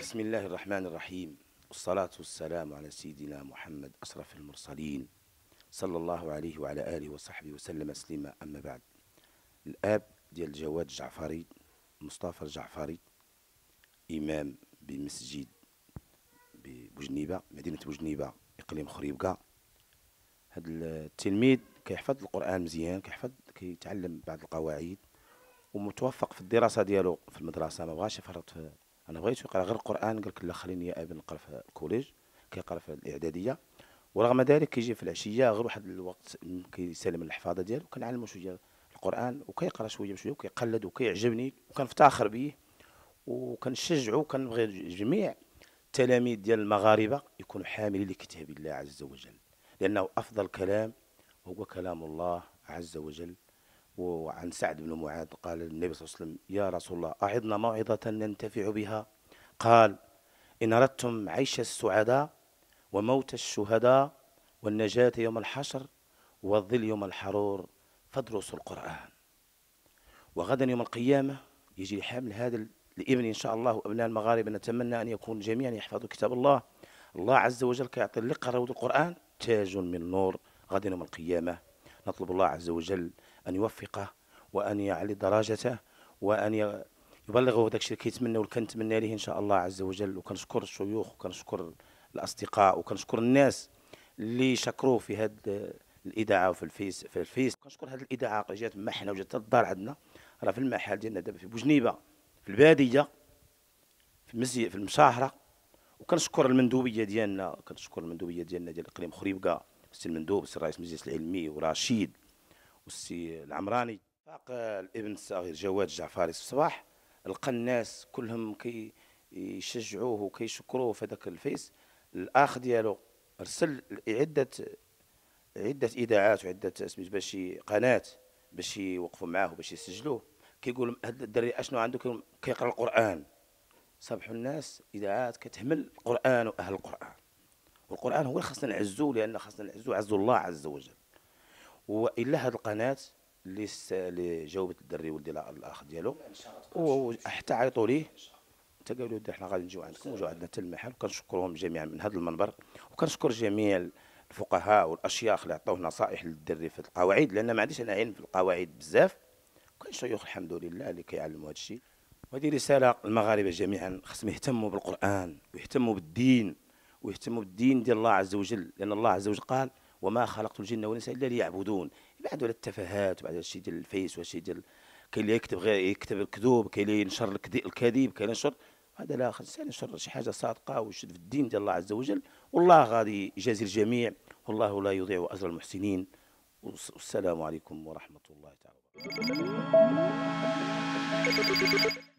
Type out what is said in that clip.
بسم الله الرحمن الرحيم والصلاة والسلام على سيدنا محمد أشرف المرسلين صلى الله عليه وعلى آله وصحبه وسلم تسليما أما بعد الآب ديال الجواد الجعفري مصطفى الجعفري إمام بمسجد بوجنيبة مدينة بوجنيبة إقليم خريبكة هذا التلميذ كيحفظ القرآن مزيان كيحفظ كيتعلم بعض القواعد ومتوفق في الدراسه ديالو في المدرسه ما بغاش يفرط في انا بغيت يقرا غير القران قال لك لا خليني يا ابن نقرا في الكوليج كيقرا في الاعداديه ورغم ذلك كيجي في العشيه غير واحد الوقت كيسلم الحفاظه ديالو كنعلمو شويه القران وكيقرا شويه بشويه وكيقلد وكيعجبني وكنفتخر به وكنشجعو وكنبغي جميع التلاميذ ديال المغاربه يكونوا حاملين لكتاب الله عز وجل لانه افضل كلام هو كلام الله عز وجل وعن سعد بن معاذ قال النبي صلى الله عليه وسلم يا رسول الله أعظنا موعظة ننتفع بها قال إن أردتم عيش السعداء وموت الشهداء والنجاة يوم الحشر والظل يوم الحرور فادرسوا القرآن وغدا يوم القيامة يجي حمل هذا الابن إن شاء الله وأبناء المغاربة نتمنى أن يكون جميعا يحفظوا كتاب الله الله عز وجل كيعطي اللي قرأوا القرآن تاج من نور غدا يوم القيامة نطلب الله عز وجل أن يوفقه وأن يعلي درجته وأن يبلغه الشيء اللي كيتمنى وكنتمنى ليه إن شاء الله عز وجل وكنشكر الشيوخ وكنشكر الأصدقاء وكنشكر الناس اللي شكروه في هاد الاذاعه وفي الفيس في الفيس كنشكر هذه الاذاعه جات من حنا وجات الدار عندنا راه في المحل ديالنا دابا في بوجنيبه في الباديه في المزي في المشاهره وكنشكر المندوبيه ديالنا كنشكر المندوبيه ديالنا ديال اقليم خريبكه السي المندوب السي رئيس المجلس العلمي ورشيد والسي العمراني فاق الابن الصغير جواد جعفاري الصباح لقى الناس كلهم كي يشجعوه وكيشكروه في هذاك الفيس الاخ ديالو ارسل عده عده اذاعات وعده سميت باش قناه باش يوقفوا معاه وباش يسجلوه كيقول لهم هاد الدري اشنو عنده كيقرا القران صبحوا الناس اذاعات كتهمل القران واهل القران القرآن هو اللي خاصنا نعزوه لأن خاصنا نعزوه عز الله عز وجل وإلا هذه القناة اللي اللي جاوبت الدري ولدي الاخ ديالو وحتى عيطوا ليه حتى قالوا لي حنا غادي نجيو عندكم وجاو عندنا حتى المحل وكنشكرهم جميعا من هذا المنبر وكنشكر جميع الفقهاء والاشياخ اللي عطاوه نصائح للدري في القواعد لان ما عنديش انا علم في القواعد بزاف وكاين شيوخ الحمد لله اللي كيعلموا هذا الشيء وهذه رساله المغاربه جميعا خصهم يهتموا بالقران ويهتموا بالدين ويهتموا بالدين ديال الله عز وجل لان الله عز وجل قال وما خلقت الجن والانس الا ليعبدون بعد على التفاهات وبعد الشيء ديال الفيس والشيء ديال كاين اللي يكتب غير يكتب الكذوب كاين اللي ينشر الكذب كاين ينشر هذا لا الانسان ينشر شي حاجه صادقه ويشد في الدين ديال الله عز وجل والله غادي يجازي الجميع والله لا يضيع اجر المحسنين والسلام عليكم ورحمه الله تعالى